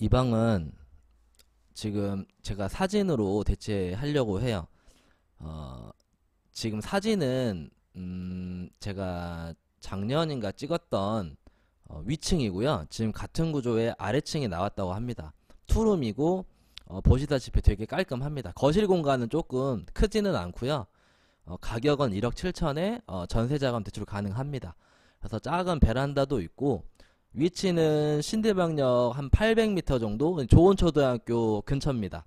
이 방은 지금 제가 사진으로 대체하려고 해요. 어, 지금 사진은 음, 제가 작년인가 찍었던 어, 위층이고요. 지금 같은 구조의 아래층이 나왔다고 합니다. 투룸이고 어, 보시다시피 되게 깔끔합니다. 거실 공간은 조금 크지는 않고요. 어, 가격은 1억 7천에 어, 전세 자금 대출 가능합니다. 그래서 작은 베란다도 있고 위치는 신대방역 한 800m 정도 좋은초등학교 근처입니다.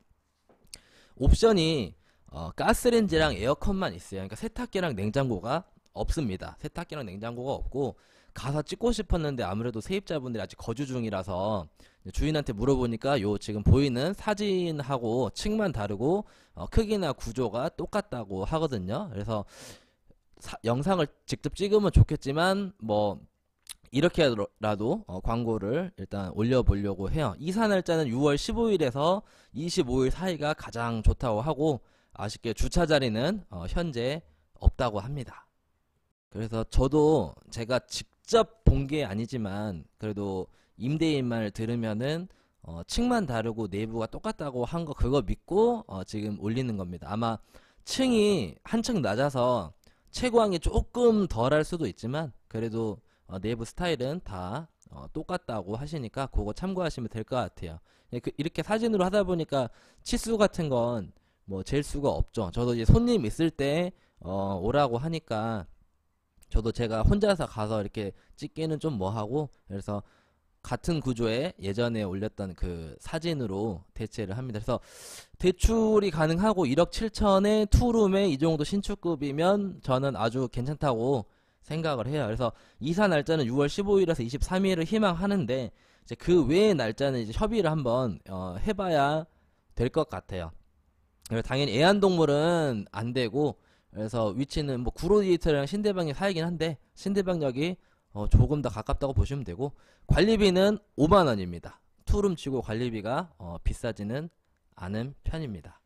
옵션이 어, 가스레인지랑 에어컨만 있어요. 그러니까 세탁기랑 냉장고가 없습니다. 세탁기랑 냉장고가 없고 가서 찍고 싶었는데 아무래도 세입자분들이 아직 거주 중이라서 주인한테 물어보니까 요 지금 보이는 사진하고 층만 다르고 어, 크기나 구조가 똑같다고 하거든요. 그래서 사, 영상을 직접 찍으면 좋겠지만 뭐 이렇게라도 어, 광고를 일단 올려보려고 해요. 이사 날짜는 6월 15일에서 25일 사이가 가장 좋다고 하고 아쉽게 주차 자리는 어, 현재 없다고 합니다. 그래서 저도 제가 직접 본 게 아니지만 그래도 임대인 말 들으면은 어, 층만 다르고 내부가 똑같다고 한 거 그거 믿고 어, 지금 올리는 겁니다. 아마 층이 한 층 낮아서 채광이 조금 덜 할 수도 있지만 그래도 어, 내부 스타일은 다 어, 똑같다고 하시니까 그거 참고하시면 될 것 같아요. 예, 그, 이렇게 사진으로 하다 보니까 치수 같은 건 뭐 잴 수가 없죠. 저도 이제 손님 있을 때 어, 오라고 하니까 저도 제가 혼자서 가서 이렇게 찍기는 좀 뭐하고 그래서 같은 구조에 예전에 올렸던 그 사진으로 대체를 합니다. 그래서 대출이 가능하고 1억 7천에 투룸에 이 정도 신축급이면 저는 아주 괜찮다고 생각을 해요. 그래서 이사 날짜는 6월 15일에서 23일을 희망하는데 이제 그 외의 날짜는 이제 협의를 한번 어, 해봐야 될 것 같아요. 그래서 당연히 애완동물은 안 되고 그래서 위치는 뭐구로디지털이랑 신대방이 사이긴 한데 신대방역이 어, 조금 더 가깝다고 보시면 되고 관리비는 5만 원입니다. 투룸 치고 관리비가 어, 비싸지는 않은 편입니다.